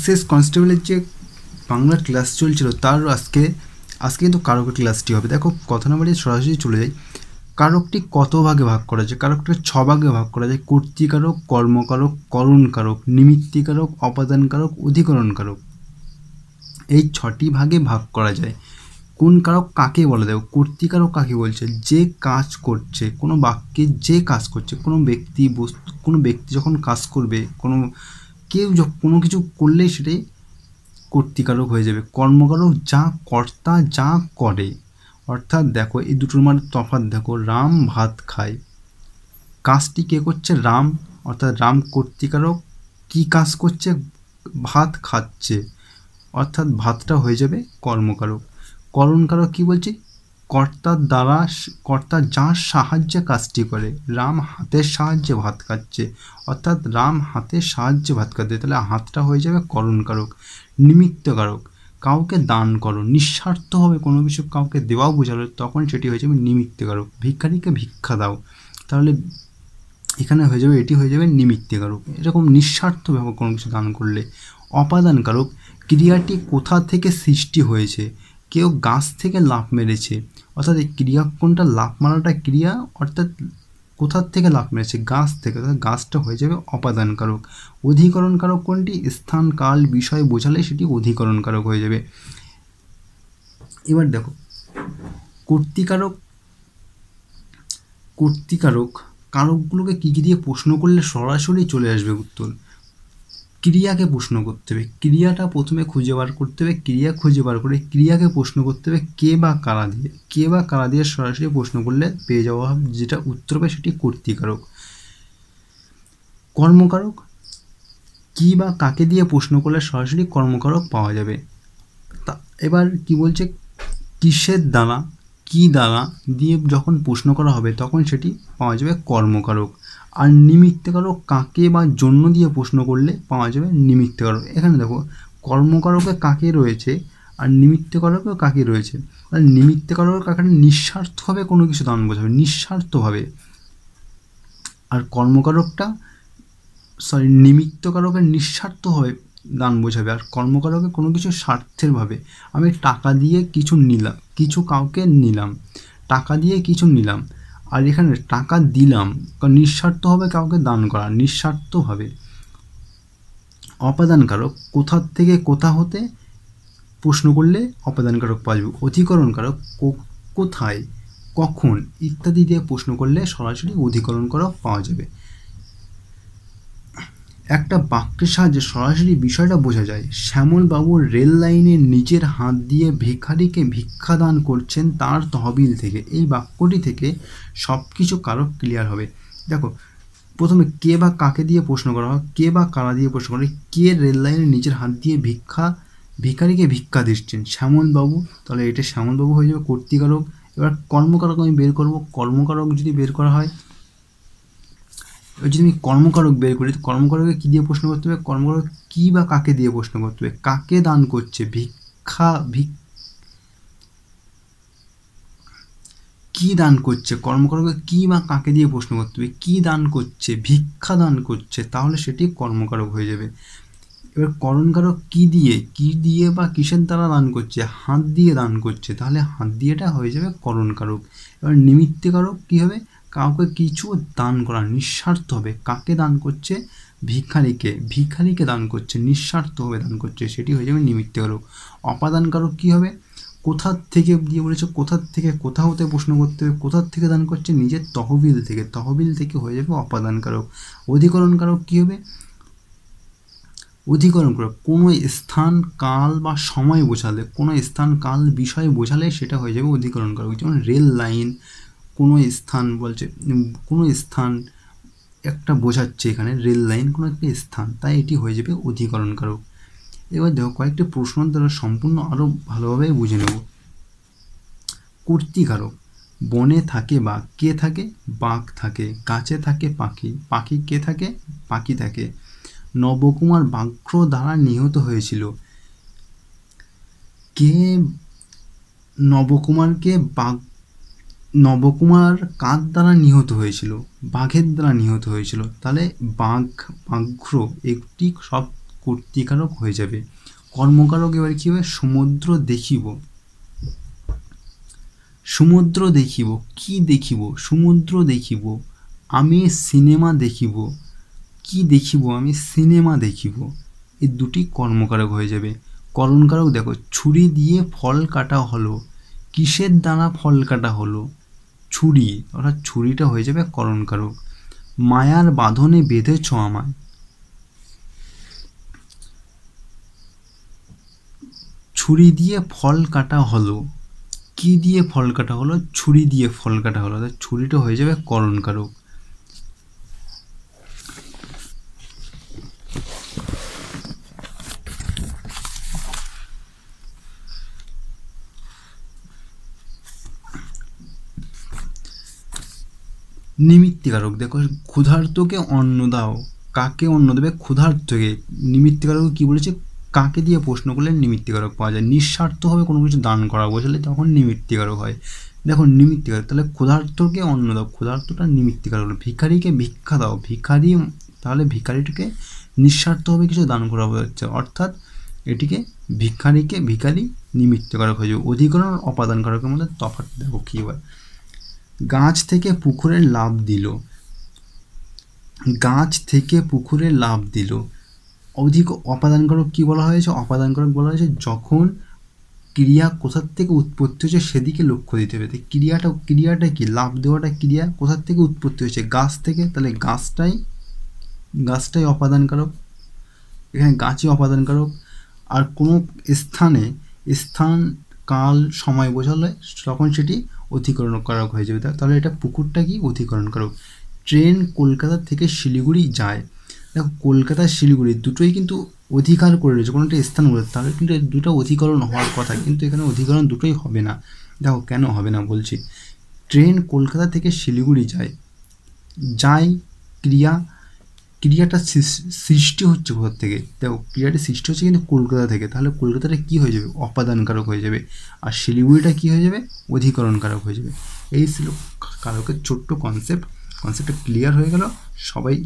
excise কনস্টেবলের যে Bangla class চলছিল তার আজকে আজকে কিন্তু কারকের ক্লাসটি হবে দেখো কথা নাম্বারে সরাসরি চলে যাই কারকটি কত ভাগে ভাগ করা যায় কারকটি ছ ভাগে ভাগ করা যায় কর্তৃকারক কর্মকারক করণকারক নিমিত্তিকারক অপাদানকারক অধিকরণকারক এই ছটি ভাগে ভাগ করা যায় কোন কারক কাকে বলে দেবো কর্তৃকারক কাকে বলছে যে কাজ করছে কোনো বাক্যে যে কাজ করছে কোনো ব্যক্তি বস্তু কোনো ব্যক্তি যখন কাজ করবে কোনো কেউ কোনো কিছু করলে সেটাই কর্তিকারক হয়ে যাবে কর্মকারক যা কর্তা যা করে অর্থাৎ দেখো এই দুটোর মধ্যে মানে তফাৎ দেখো রাম ভাত খায় কাজটি কে করছে রাম অর্থাৎ রাম কর্তিকারক কি কাজ করছে ভাত খাচ্ছে অর্থাৎ ভাতটা হয়ে যাবে কর্মকারক করণকারক কি বলছে কর্তার দ্বারা কর্তা যাঁর সাহায্যে কাজটি করে রাম হাতের সাহায্যে ভাত খাচ্ছে অর্থাৎ রাম হাতের সাহায্যে ভাত খাচ্ছে তাহলে হাতটা হয়ে যাবে করণকারক নিমিত্তকারক কাউকে দান করো নিঃস্বার্থভাবে কোনো কিছু কাউকে দেওয়াও বোঝালো তখন সেটি হয়ে যাবে নিমিত্তকারক ভিক্ষারীকে ভিক্ষা দাও তাহলে এখানে হয়ে যাবে এটি হয়ে যাবে নিমিত্তকারক এরকম নিঃস্বার্থভাবে কোনো কিছু দান করলে অপাদানকারক ক্রিয়াটি কোথা থেকে সৃষ্টি হয়েছে কেউ গাছ থেকে লাফ মেরেছে অর্থাৎ এই ক্রিয়া কোনটা লাভ মারাটা ক্রিয়া অর্থাৎ কোথার থেকে লাভ মেরেছে গাছ থেকে অর্থাৎ গাছটা হয়ে যাবে অপাদানকারক অধিকরণকারক কোনটি স্থান কাল বিষয় বোঝালে সেটি অধিকরণকারক হয়ে যাবে এবার দেখো কর্তিকারক কর্তিকারক কারকগুলোকে কী কী দিয়ে প্রশ্ন করলে সরাসরি চলে আসবে উত্তর ক্রিয়াকে প্রশ্ন করতে হবে ক্রিয়াটা প্রথমে খুঁজে বার করতে হবে ক্রিয়া খুঁজে বার করে ক্রিয়াকে প্রশ্ন করতে হবে কে বা কারা দিয়ে কে বা কারা দিয়ে সরাসরি প্রশ্ন করলে পেয়ে যাওয়া যেটা উত্তর হবে সেটি কর্তৃকারক কর্মকারক কি বা কাকে দিয়ে প্রশ্ন করলে সরাসরি কর্মকারক পাওয়া যাবে তা এবার কি বলছে কিসের দ্বারা কি দ্বারা দিয়ে যখন প্রশ্ন করা হবে তখন সেটি পাওয়া যাবে কর্মকারক আর নিমিত্তকারক কাকে বা জন্য দিয়ে প্রশ্ন করলে পাওয়া যাবে নিমিত্তকারক এখানে দেখো কর্মকারকে কাকে রয়েছে আর নিমিত্তকারকেও কাকে রয়েছে আর নিমিত্তকারক কাকে নিঃস্বার্থভাবে কোনো কিছু দান বোঝাবে নিঃস্বার্থভাবে আর কর্মকারকটা সরি নিমিত্তকারকের নিঃস্বার্থ হয়ে দান বোঝাবে আর কর্মকারকে কোনো কিছু স্বার্থেরভাবে আমি টাকা দিয়ে কিছু নিলাম কিছু কাউকে নিলাম টাকা দিয়ে কিছু নিলাম আর এখানে টাকা দিলাম কারণ নিঃস্বার্থভাবে কাউকে দান করা নিঃস্বার্থভাবে অপাদানকারক কোথার থেকে কোথা হতে প্রশ্ন করলে অপাদানকারক পাওয়া যাবে অধিকরণকারক কোথায় কখন ইত্যাদি দিয়ে প্রশ্ন করলে সরাসরি অধিকরণ করা পাওয়া যাবে একটা বাক্যের সাহায্যে সরাসরি বিষয়টা বোঝা যায় শ্যামলবাবু রেল লাইনে নিজের হাত দিয়ে ভিখারিকে ভিক্ষাদান করছেন তার তহবিল থেকে এই বাক্যটি থেকে সব কিছু কারো ক্লিয়ার হবে দেখো প্রথমে কে বা কাকে দিয়ে প্রশ্ন করা হয় কে বা কারা দিয়ে প্রশ্ন করা হয় কে রেল লাইনে নিজের হাত দিয়ে ভিক্ষা ভিখারিকে ভিক্ষা দিচ্ছেন শ্যামলবাবু তাহলে এটা শ্যামলবাবু হয়ে যাবে কর্তৃকারক এবার কর্মকারক আমি বের করবো কর্মকারক যদি বের করা হয় এবার যদি আমি কর্মকারক বের করি তো কর্মকারকে কী দিয়ে প্রশ্ন করতে হবে কর্মকারক কী বা কাকে দিয়ে প্রশ্ন করতে হবে কাকে দান করছে ভিক্ষা ভিক কী দান করছে কর্মকারকে কী বা কাকে দিয়ে প্রশ্ন করতে হবে কী দান করছে ভিক্ষা দান করছে তাহলে সেটি কর্মকারক হয়ে যাবে এবার করণকারক কী দিয়ে কী দিয়ে বা কিসের দ্বারা দান করছে হাত দিয়ে দান করছে তাহলে হাত দিয়েটা হয়ে যাবে করণকারক এবার নিমিত্তকারক কী হবে কাউকে কিছু দান করা হবে কাকে দান করছে ভিক্ষারীকে ভিক্ষারীকে দান করছে নিঃস্বার্থ হবে দান করছে সেটি হয়ে যাবে নিমিত্তকারক অপাদানকারক কী হবে কোথার থেকে দিয়ে বলেছে কোথার থেকে কোথা হতে প্রশ্ন করতে হবে কোথার থেকে দান করছে নিজের তহবিল থেকে তহবিল থেকে হয়ে যাবে অপাদানকারক অধিকরণকারক কী হবে অধিকরণ করে কোনো স্থান কাল বা সময় বোঝালে কোনো স্থান কাল বিষয় বোঝালে সেটা হয়ে যাবে অধিকরণ কারক যেমন রেল লাইন কোনো স্থান বলছে কোনো স্থান একটা বোঝাচ্ছে এখানে রেল লাইন কোনো একটা স্থান তাই এটি হয়ে যাবে অধিকরণকারক এবার দেখো কয়েকটি প্রশ্ন দ্বারা সম্পূর্ণ আরও ভালোভাবে বুঝে নেব কর্তিকারক বনে থাকে বাঘ কে থাকে বাঘ থাকে গাছে থাকে পাখি পাখি কে থাকে পাখি থাকে নবকুমার বাঘ্র দ্বারা নিহত হয়েছিল কে নবকুমারকে বাঘ নবকুমার কাঁধ দ্বারা নিহত হয়েছিল বাঘের দ্বারা নিহত হয়েছিল তাহলে বাঘ বাঘ্র একটি সব কর্তৃকারক হয়ে যাবে কর্মকারক এবার কী হবে সমুদ্র দেখিব সমুদ্র দেখিব কি দেখিব সমুদ্র দেখিব আমি সিনেমা দেখিব কি দেখিব আমি সিনেমা দেখিব এই দুটি কর্মকারক হয়ে যাবে করণকারক দেখো ছুরি দিয়ে ফল কাটা হলো কিসের দ্বারা ফল কাটা হলো ছুরি অর্থাৎ ছুরিটা হয়ে যাবে করণকারক মায়ার বাঁধনে বেঁধে ছ আমায় ছুরি দিয়ে ফল কাটা হলো কি দিয়ে ফল কাটা হলো ছুরি দিয়ে ফল কাটা হলো ছুরিটা হয়ে যাবে করণকারক নিমিত্তিকারক দেখো ক্ষুধার্তকে অন্ন দাও কাকে অন্ন দেবে ক্ষুধার্তকে নিমিত্তিকারক কী বলেছে কাকে দিয়ে প্রশ্ন করলে নিমিত্তিকারক পাওয়া যায় নিঃস্বার্থভাবে কোনো কিছু দান করা বোঝালে তখন নিমিত্তিকারক হয় দেখো নিমিত্তিকারক তাহলে ক্ষুধার্তকে অন্ন দাও ক্ষুধার্তটা নিমিত্তিকারক হলো ভিখারিকে ভিক্ষা দাও ভিখারি তাহলে ভিখারিটিকে নিঃস্বার্থভাবে কিছু দান করা হচ্ছে অর্থাৎ এটিকে ভিক্ষারিকে ভিখারি নিমিত্তকারক হয়ে যাবে অধিকরণ অপাদানকারকের মধ্যে তফাৎ দেখো কী হয় গাছ থেকে পুকুরে লাভ দিল গাছ থেকে পুকুরে লাভ দিল অধিক অপাদানকারক কী বলা হয়েছে অপাদানকারক বলা হয়েছে যখন ক্রিয়া কোথার থেকে উৎপত্তি হয়েছে সেদিকে লক্ষ্য দিতে হবে ক্রিয়াটা ক্রিয়াটা কি লাভ দেওয়াটা ক্রিয়া কোথার থেকে উৎপত্তি হয়েছে গাছ থেকে তাহলে গাছটাই গাছটাই অপাদানকারক এখানে গাছই অপাদানকারক আর কোনো স্থানে স্থান কাল সময় বোঝালে তখন সেটি অধিকরণ কারক হয়ে যাবে তাহলে এটা পুকুরটা কি অধিকরণ কারক ট্রেন কলকাতা থেকে শিলিগুড়ি যায় দেখো কলকাতা শিলিগুড়ি দুটোই কিন্তু অধিকার করে রয়েছে কোনো একটা স্থান বলেছে তাহলে কিন্তু দুটো অধিকরণ হওয়ার কথা কিন্তু এখানে অধিকরণ দুটোই হবে না দেখো কেন হবে না বলছি ট্রেন কলকাতা থেকে শিলিগুড়ি যায় যায় ক্রিয়া ক্রিয়াটা সৃষ্টি হচ্ছে কোথা থেকে দেখো ক্রিয়াটা সৃষ্টি হচ্ছে কিন্তু কলকাতা থেকে তাহলে কলকাতাটা কী হয়ে যাবে অপাদানকারক হয়ে যাবে আর শিলিগুড়িটা কী হয়ে যাবে অধিকরণকারক হয়ে যাবে এই ছিল কালকের ছোট্ট কনসেপ্ট কনসেপ্টটা ক্লিয়ার হয়ে গেল সবাই